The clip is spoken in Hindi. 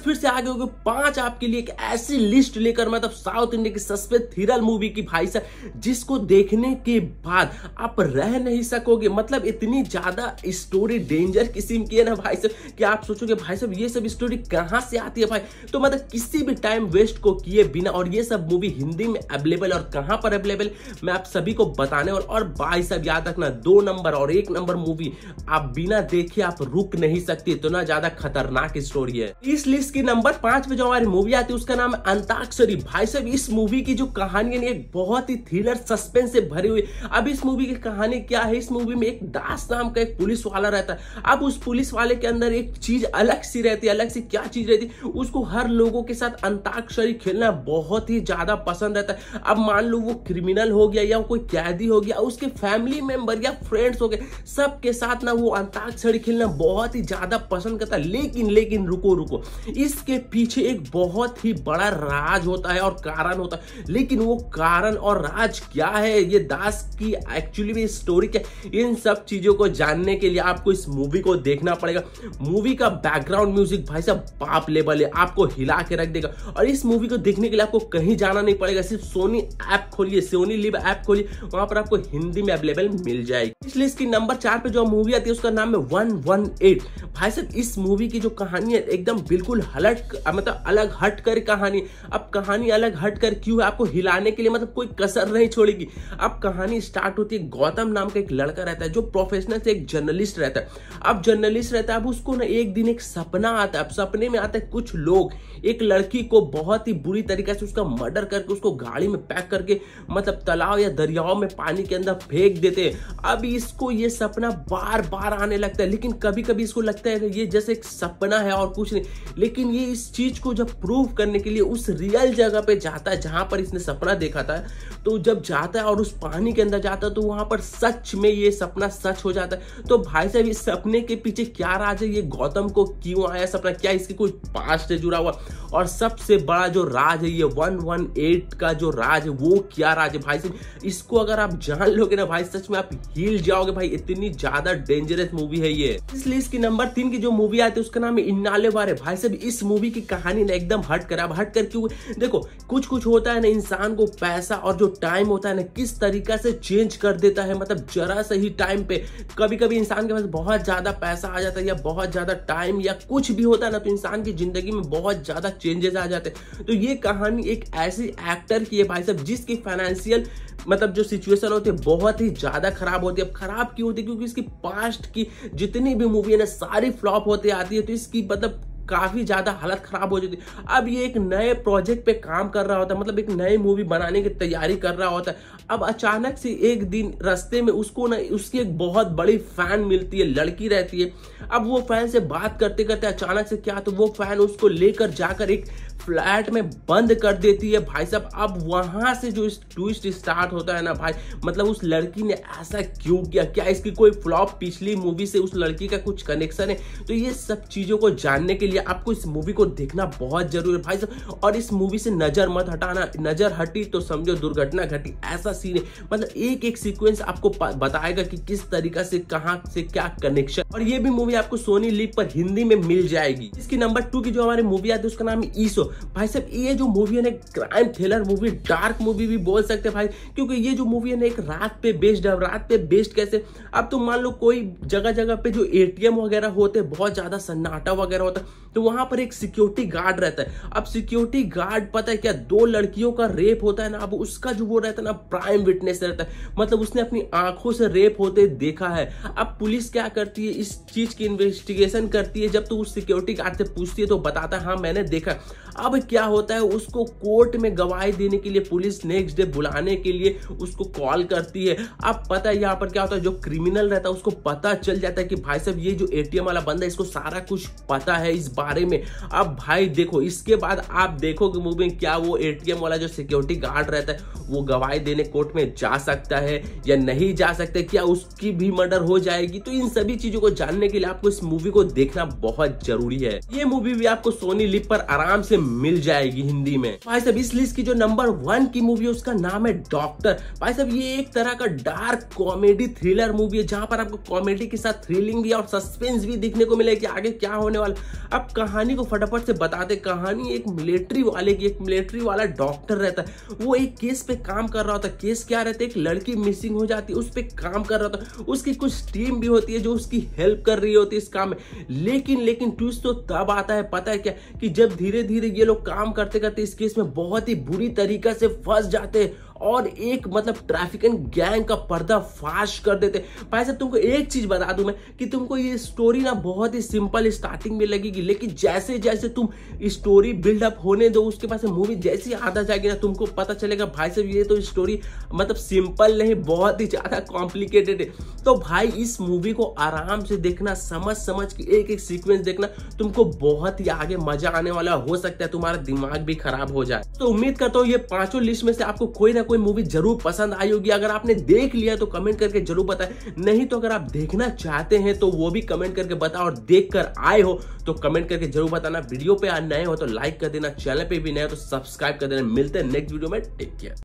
फिर से आगे होगी पांच आपके लिए एक ऐसी लिस्ट लेकर मतलब साउथ इंडिया की सस्पे थ्रिलर मूवी की भाई साहब जिसको देखने के बाद आप रह नहीं सकोगे मतलब इतनी ज्यादा स्टोरी डेंजर किस्म की है ना भाई साहब कि आप सोचोगे भाई साहब ये सब स्टोरी कहां से आती है भाई तो मतलब किसी भी टाइम वेस्ट को किए बिना और ये सब मूवी हिंदी में अवेलेबल और कहां पर अवेलेबल मैं आप सभी को बताने और, और भाई साहब याद रखना दो नंबर और एक नंबर मूवी आप बिना देखे आप रुक नहीं सकते इतना ज्यादा खतरनाक स्टोरी है इस मूवीज की नंबर पांच में जो हमारी मूवी आती है उसका नाम है अंताक्षरी भाई साहब इस मूवी की जो कहानी है एक बहुत ही थ्रिलर सस्पेंस से भरी हुई अब इस मूवी की कहानी क्या है इस मूवी में एक दास नाम का एक पुलिस वाला रहता है अब उस पुलिस वाले के अंदर एक चीज अलग सी रहती है अलग सी क्या चीज रहती है उसको हर लोगों के साथ अंताक्षरी खेलना बहुत ही ज्यादा पसंद रहता है अब मान लो वो क्रिमिनल हो गया या कोई कैदी हो गया उसके फैमिली मेंबर या फ्रेंड्स हो गए सबके साथ ना वो अंताक्षरी खेलना बहुत ही ज्यादा पसंद करता है लेकिन लेकिन रुको रुको इसके पीछे एक बहुत ही बड़ा राज होता है और कारण होता है लेकिन वो कारण और राज क्या है ये दास की एक्चुअली में स्टोरी क्या इन सब चीज़ों को जानने के लिए आपको इस मूवी को देखना पड़ेगा मूवी का बैकग्राउंड म्यूजिक भाई साहब बाप लेवल है आपको हिला के रख देगा और इस मूवी को देखने के लिए आपको कहीं जाना नहीं पड़ेगा सिर्फ सोनी ऐप खोलिए सोनी लिव ऐप खोलिए वहां पर आपको हिंदी में अवेलेबल मिल जाएगी इसलिए इसकी नंबर चार पे जो मूवी आती है उसका नाम है वन वन एट भाई साहब इस मूवी की जो कहानी है एकदम बिल्कुल हलट मतलब अलग हट कर कहानी अब कहानी अलग हट कर क्यों है आपको हिलाने के लिए मतलब कोई कसर नहीं छोड़ेगी अब कहानी स्टार्ट होती है गौतम नाम का एक लड़का रहता है जो प्रोफेशनल से एक जर्नलिस्ट रहता है अब जर्नलिस्ट रहता है अब उसको ना एक दिन एक सपना आता है अब सपने में आता है कुछ लोग एक लड़की को बहुत ही बुरी तरीके से उसका मर्डर करके उसको गाड़ी में पैक करके मतलब तालाब या दरियाओं में पानी के अंदर फेंक देते हैं अब इसको ये सपना बार बार आने लगता है लेकिन कभी कभी इसको लगता है ये जैसे एक सपना है और कुछ नहीं लेकिन लेकिन ये इस चीज को जब प्रूव करने के लिए उस रियल जगह पे जाता है जहां पर इसने सपना देखा था तो जब जाता है और उस पानी के अंदर जाता है तो वहां पर सच में ये सपना सच हो जाता है तो भाई साहब इस सपने के पीछे क्या राज है ये गौतम को क्यों आया सपना क्या इसकी कोई पास से जुड़ा हुआ और सबसे बड़ा जो राज है ये वन वन एट का जो राज है वो क्या राज है भाई साहब इसको अगर आप जान लोगे ना भाई सच में आप हिल जाओगे भाई इतनी ज्यादा डेंजरस मूवी है ये इसलिए इसकी नंबर तीन की जो मूवी आती है उसका नाम है इन्नाले बारे भाई साहब इस मूवी की कहानी ना एकदम हट कर अब हट कर क्यों देखो कुछ कुछ होता है ना इंसान को पैसा और जो टाइम होता है ना किस तरीका से चेंज कर देता है मतलब जरा से ही टाइम पे कभी कभी इंसान के पास बहुत ज़्यादा पैसा आ जाता है या बहुत ज़्यादा टाइम या कुछ भी होता है ना तो इंसान की ज़िंदगी में बहुत ज़्यादा चेंजेस आ जाते हैं तो ये कहानी एक ऐसी एक्टर की है भाई साहब जिसकी फाइनेंशियल मतलब जो सिचुएशन होती है बहुत ही ज़्यादा खराब होती है अब खराब क्यों होती है क्योंकि इसकी पास्ट की जितनी भी मूवी है ना सारी फ्लॉप होती आती है तो इसकी मतलब काफ़ी ज़्यादा हालत ख़राब हो जाती अब ये एक नए प्रोजेक्ट पे काम कर रहा होता है मतलब एक नई मूवी बनाने की तैयारी कर रहा होता है अब अचानक से एक दिन रास्ते में उसको ना उसकी एक बहुत बड़ी फ़ैन मिलती है लड़की रहती है अब वो फ़ैन से बात करते करते अचानक से क्या तो वो फ़ैन उसको लेकर जाकर एक फ्लैट में बंद कर देती है भाई साहब अब वहाँ से जो ट्विस्ट स्टार्ट होता है ना भाई मतलब उस लड़की ने ऐसा क्यों किया क्या इसकी कोई फ्लॉप पिछली मूवी से उस लड़की का कुछ कनेक्शन है तो ये सब चीज़ों को जानने के लिए आपको इस मूवी को देखना बहुत जरूरी है भाई साहब और इस मूवी से नज़र मत हटाना नज़र हटी तो समझो दुर्घटना घटी ऐसा सीन है मतलब एक एक सीक्वेंस आपको बताएगा कि किस तरीका से कहाँ से क्या कनेक्शन और ये भी मूवी आपको सोनी लिप पर हिंदी में मिल जाएगी इसकी नंबर टू की जो हमारी मूवी आती है उसका नाम ईसो भाई साहब ये जो मूवी है ना crime thriller movie dark movie भी बोल सकते हैं भाई क्योंकि ये जो मूवी है ना एक रात पे बेस्ड है रात पे बेस्ड कैसे अब तो मान लो कोई जगह जगह पे जो एटीएम वगैरह होते बहुत ज्यादा सन्नाटा वगैरह होता है तो वहां पर एक सिक्योरिटी गार्ड रहता है अब सिक्योरिटी गार्ड पता है क्या दो लड़कियों का रेप होता है ना अब उसका जो वो रहता है ना प्राइम विटनेस रहता है मतलब उसने अपनी आंखों से रेप होते देखा है अब पुलिस क्या करती है इस चीज की इन्वेस्टिगेशन करती है जब तो उस सिक्योरिटी गार्ड से पूछती है तो बताता है हाँ मैंने देखा अब क्या होता है उसको कोर्ट में गवाही देने के लिए पुलिस नेक्स्ट डे बुलाने के लिए उसको कॉल करती है अब पता है यहाँ पर क्या होता है जो क्रिमिनल रहता है उसको पता चल जाता है कि भाई साहब ये जो एटीएम वाला बंदा है इसको सारा कुछ पता है इस बारे में अब भाई देखो इसके बाद आप देखोगे मूवी में क्या वो एटीएम वाला जो सिक्योरिटी गार्ड रहता है वो गवाही देने कोर्ट में जा सकता है या नहीं जा सकता क्या उसकी भी मर्डर हो जाएगी तो इन सभी चीजों को जानने के लिए आपको इस मूवी को देखना बहुत जरूरी है ये मूवी भी आपको सोनी लिप पर आराम से मिल जाएगी हिंदी में भाई साहब इस लिस्ट की जो नंबर वन की मूवी है उसका नाम है डॉक्टर भाई साहब ये एक तरह का डार्क कॉमेडी थ्रिलर मूवी है जहाँ पर आपको कॉमेडी के साथ थ्रिलिंग भी और सस्पेंस भी दिखने को मिले कि आगे क्या होने वाला अब कहानी को फटाफट से बता दे कहानी एक मिलिट्री वाले की एक मिलिट्री वाला डॉक्टर रहता है वो एक केस पे काम कर रहा होता है केस क्या रहता है एक लड़की मिसिंग हो जाती है उस पर काम कर रहा होता उसकी कुछ टीम भी होती है जो उसकी हेल्प कर रही होती है इस काम में लेकिन लेकिन ट्विस्ट तो तब आता है पता है क्या कि जब धीरे धीरे ये लोग काम करते करते इस केस में बहुत ही बुरी तरीका से फंस जाते हैं और एक मतलब ट्रैफिक एंड गैंग का पर्दा फाश कर देते भाई साहब तुमको एक चीज बता दूं मैं कि तुमको ये स्टोरी ना बहुत ही सिंपल स्टार्टिंग में लगेगी लेकिन जैसे जैसे तुम स्टोरी बिल्डअप होने दो उसके पास मूवी जैसी आधा जाएगी ना तुमको पता चलेगा भाई साहब ये तो स्टोरी मतलब सिंपल नहीं बहुत ही ज़्यादा कॉम्प्लिकेटेड है तो भाई इस मूवी को आराम से देखना समझ समझ के एक एक सीक्वेंस देखना तुमको बहुत ही आगे मजा आने वाला हो सकता है तुम्हारा दिमाग भी खराब हो जाए तो उम्मीद करता हूँ ये पांचों लिस्ट में से आपको कोई ना कोई कोई मूवी जरूर पसंद आई होगी अगर आपने देख लिया तो कमेंट करके जरूर बताएं नहीं तो अगर आप देखना चाहते हैं तो वो भी कमेंट करके बताओ और देख कर आए हो तो कमेंट करके जरूर बताना वीडियो पे नए हो तो लाइक कर देना चैनल पे भी नए हो तो सब्सक्राइब कर देना मिलते हैं नेक्स्ट वीडियो में टेक केयर